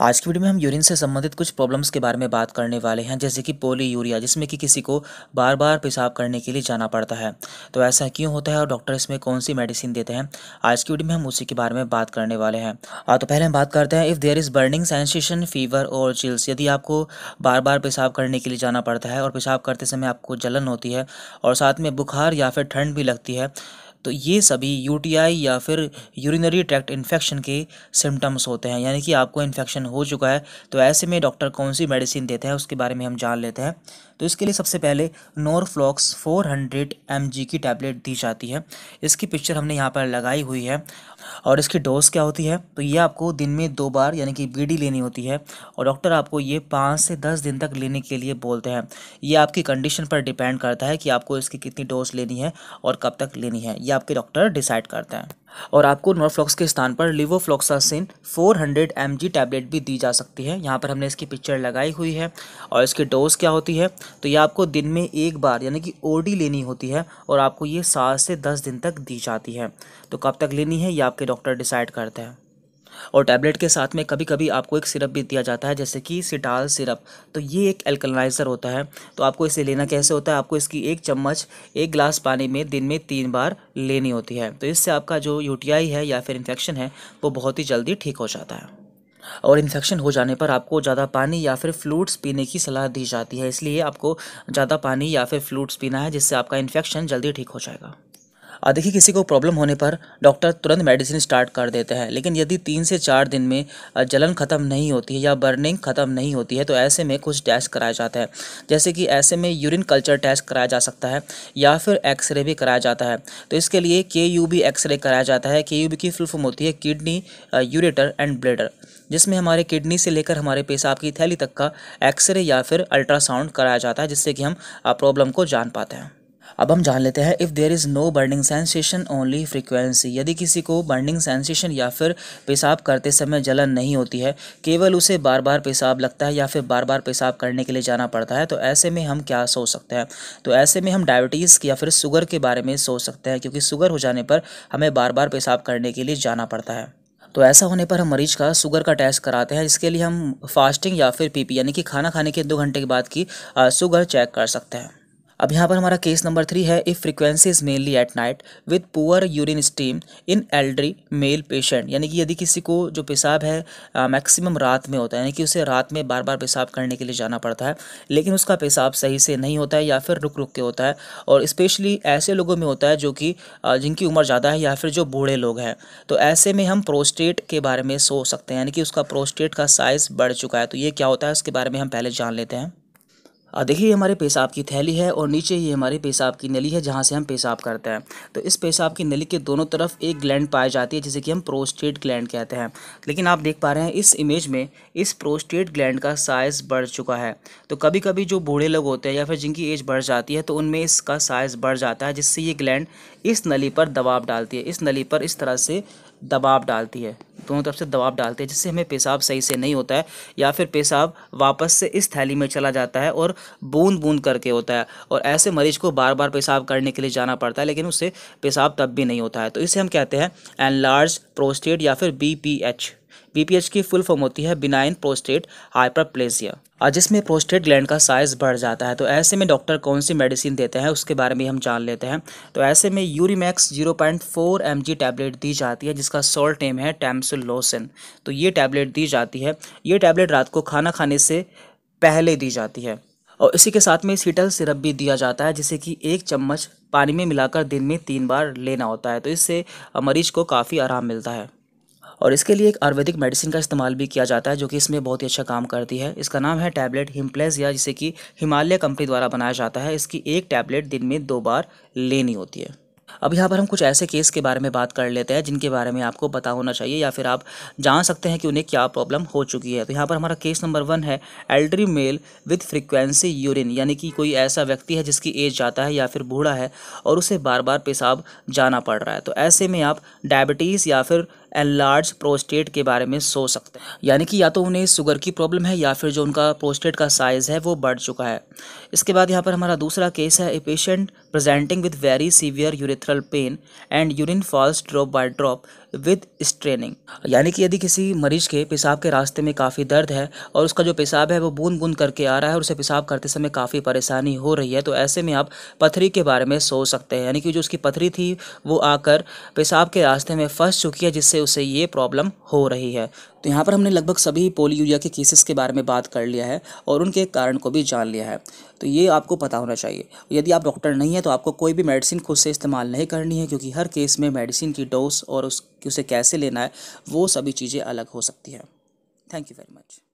आज की वीडियो में हम यूरिन से संबंधित कुछ प्रॉब्लम्स के बारे में बात करने वाले हैं जैसे कि पोली यूरिया जिसमें कि किसी को बार बार पेशाब करने के लिए जाना पड़ता है तो ऐसा क्यों होता है और डॉक्टर इसमें कौन सी मेडिसिन देते हैं आज की वीडियो में हम उसी के बारे में बात करने वाले हैं और तो पहले हम बात करते हैं if there is burning sensation fever और चिल्स यदि आपको बार बार पेशाब करने के लिए जाना पड़ता है और पेशाब करते समय आपको जलन होती है और साथ में बुखार या फिर ठंड भी लगती है तो ये सभी यूटीआई या फिर यूरिनरी ट्रैक्ट इन्फेक्शन के सिम्टम्स होते हैं यानी कि आपको इन्फेक्शन हो चुका है तो ऐसे में डॉक्टर कौन सी मेडिसिन देते हैं उसके बारे में हम जान लेते हैं तो इसके लिए सबसे पहले नोरफ्लॉक्स 400 एमजी की टैबलेट दी जाती है इसकी पिक्चर हमने यहाँ पर लगाई हुई है और इसकी डोज क्या होती है तो ये आपको दिन में दो बार यानी कि बीडी लेनी होती है और डॉक्टर आपको ये पाँच से दस दिन तक लेने के लिए बोलते हैं ये आपकी कंडीशन पर डिपेंड करता है कि आपको इसकी कितनी डोज लेनी है और कब तक लेनी है ये आपके डॉक्टर डिसाइड करते हैं और आपको नोरफ्लॉक्स के स्थान पर लिवोफ्लॉक्सासिन 400 हंड्रेड एम टैबलेट भी दी जा सकती है यहाँ पर हमने इसकी पिक्चर लगाई हुई है और इसकी डोज क्या होती है तो ये आपको दिन में एक बार यानी कि ओडी लेनी होती है और आपको ये सात से दस दिन तक दी जाती है तो कब तक लेनी है ये आपके डॉक्टर डिसाइड करते हैं और टैबलेट के साथ में कभी कभी आपको एक सिरप भी दिया जाता है जैसे कि सिटाल सिरप तो ये एक एल्कलाइज़र होता है तो आपको इसे लेना कैसे होता है आपको इसकी एक चम्मच एक गिलास पानी में दिन में तीन बार लेनी होती है तो इससे आपका जो यू है या फिर इन्फेक्शन है वो बहुत ही जल्दी ठीक हो जाता है और इन्फेक्शन हो जाने पर आपको ज़्यादा पानी या फिर फ्लूट्स पीने की सलाह दी जाती है इसलिए आपको ज़्यादा पानी या फिर फ्लूट्स पीना है जिससे आपका इन्फेक्शन जल्दी ठीक हो जाएगा देखिए किसी को प्रॉब्लम होने पर डॉक्टर तुरंत मेडिसिन स्टार्ट कर देते हैं लेकिन यदि तीन से चार दिन में जलन ख़त्म नहीं होती है या बर्निंग ख़त्म नहीं होती है तो ऐसे में कुछ टेस्ट कराए जाते हैं जैसे कि ऐसे में यूरिन कल्चर टेस्ट कराया जा सकता है या फिर एक्सरे भी कराया जाता है तो इसके लिए के यू बी एक्सरे कराया जाता है के यू बी की फुल फॉर्म होती है किडनी यूरेटर एंड ब्लेडर जिसमें हमारे किडनी से लेकर हमारे पेशाब की थैली तक का एक्सरे या फिर अल्ट्रासाउंड कराया जाता है जिससे कि हम प्रॉब्लम को जान पाते हैं अब हम जान लेते हैं if there is no burning sensation only frequency यदि किसी को बर्निंग सेंसेशन या फिर पेशाब करते समय जलन नहीं होती है केवल उसे बार बार पेशाब लगता है या फिर बार बार पेशाब करने के लिए जाना पड़ता है तो ऐसे में हम क्या सोच सकते हैं तो ऐसे में हम डायबिटीज़ या फिर शुगर के बारे में सोच सकते हैं क्योंकि शुगर हो जाने पर हमें बार बार पेशाब करने के लिए जाना पड़ता है तो ऐसा होने पर हम मरीज का शुगर का टेस्ट कराते हैं इसके लिए हम फास्टिंग या फिर पीपी यानी कि खाना खाने के दो घंटे के बाद की शुगर चेक कर सकते हैं अब यहाँ पर हमारा केस नंबर थ्री है if frequency is mainly at night with poor urine stream in elderly male patient यानी कि यदि किसी को जो पेशाब है मैक्सिमम रात में होता है यानी कि उसे रात में बार बार पेशाब करने के लिए जाना पड़ता है लेकिन उसका पेशाब सही से नहीं होता है या फिर रुक रुक के होता है और स्पेशली ऐसे लोगों में होता है जो कि जिनकी उम्र ज़्यादा है या फिर जो बूढ़े लोग हैं तो ऐसे में हम प्रोस्टेट के बारे में सोच सकते हैं यानी कि उसका प्रोस्टेट का साइज़ बढ़ चुका है तो ये क्या होता है उसके बारे में हम पहले जान लेते हैं देखिए ये हमारे पेशाब की थैली है और नीचे ये हमारी पेशाब की नली है जहाँ से हम पेशाब करते हैं तो इस पेशाब की नली के दोनों तरफ एक ग्लैंड पाई जाती है जिसे कि हम प्रोस्टेट ग्लैंड कहते हैं लेकिन आप देख पा रहे हैं इस इमेज में इस प्रोस्टेट ग्लैंड का साइज़ बढ़ चुका है तो कभी कभी जो बूढ़े लोग होते हैं या फिर जिनकी एज बढ़ जाती है तो उनमें इसका साइज़ बढ़ जाता है जिससे ये ग्लैंड इस नली पर दबाव डालती है इस नली पर इस तरह से दबाव डालती है दोनों तरफ से दबाव डालते हैं जिससे हमें पेशाब सही से नहीं होता है या फिर पेशाब वापस से इस थैली में चला जाता है और बूंद बूंद करके होता है और ऐसे मरीज को बार बार पेशाब करने के लिए जाना पड़ता है लेकिन उससे पेशाब तब भी नहीं होता है तो इसे हम कहते हैं एनलार्ज प्रोस्टेट या फिर बी बीपीएच की फुल फॉर्म होती है बिनाइन प्रोस्टेट हाइपरप्लेसिया और जिसमें प्रोस्टेट ग्लैंड का साइज बढ़ जाता है तो ऐसे में डॉक्टर कौन सी मेडिसिन देते हैं उसके बारे में हम जान लेते हैं तो ऐसे में यूरीमैक्स 0.4 पॉइंट टैबलेट दी जाती है जिसका सॉल्ट नेम है टैमसुलोसन तो ये टैबलेट दी जाती है ये टैबलेट रात को खाना खाने से पहले दी जाती है और इसी के साथ में सीटल सिरप भी दिया जाता है जिसे कि एक चम्मच पानी में मिलाकर दिन में तीन बार लेना होता है तो इससे मरीज को काफ़ी आराम मिलता है और इसके लिए एक आयुर्वेदिक मेडिसिन का इस्तेमाल भी किया जाता है जो कि इसमें बहुत ही अच्छा काम करती है इसका नाम है टैबलेट हिमप्लेस या जिसे कि हिमालय कंपनी द्वारा बनाया जाता है इसकी एक टैबलेट दिन में दो बार लेनी होती है अब यहाँ पर हम कुछ ऐसे केस के बारे में बात कर लेते हैं जिनके बारे में आपको पता होना चाहिए या फिर आप जान सकते हैं कि उन्हें क्या प्रॉब्लम हो चुकी है तो यहाँ पर हमारा केस नंबर वन है elderly male with frequency urine यानी कि कोई ऐसा व्यक्ति है जिसकी एज जाता है या फिर बूढ़ा है और उसे बार बार पेशाब जाना पड़ रहा है तो ऐसे में आप डायबिटीज़ या फिर एनलार्ज प्रोस्टेट के बारे में सोच सकते हैं यानी कि या तो उन्हें शुगर की प्रॉब्लम है या फिर जो उनका प्रोस्टेट का साइज़ है वो बढ़ चुका है इसके बाद यहाँ पर हमारा दूसरा केस है a patient presenting with very severe urethral pain and urine falls drop by drop with straining यानी कि यदि किसी मरीज के पेशाब के रास्ते में काफ़ी दर्द है और उसका जो पेशाब है वो बूंद बूंद करके आ रहा है और उसे पेशाब करते समय काफ़ी परेशानी हो रही है तो ऐसे में आप पथरी के बारे में सोच सकते हैं यानी कि जो उसकी पथरी थी वो आकर पेशाब के रास्ते में फंस चुकी है जिससे उसे ये प्रॉब्लम हो रही है तो यहाँ पर हमने लगभग सभी पोलियूरिया के केसेस के बारे में बात कर लिया है और उनके कारण को भी जान लिया है तो ये आपको पता होना चाहिए यदि आप डॉक्टर नहीं हैं तो आपको कोई भी मेडिसिन खुद से इस्तेमाल नहीं करनी है क्योंकि हर केस में मेडिसिन की डोज और उस उसे कैसे लेना है वो सभी चीज़ें अलग हो सकती हैं थैंक यू वेरी मच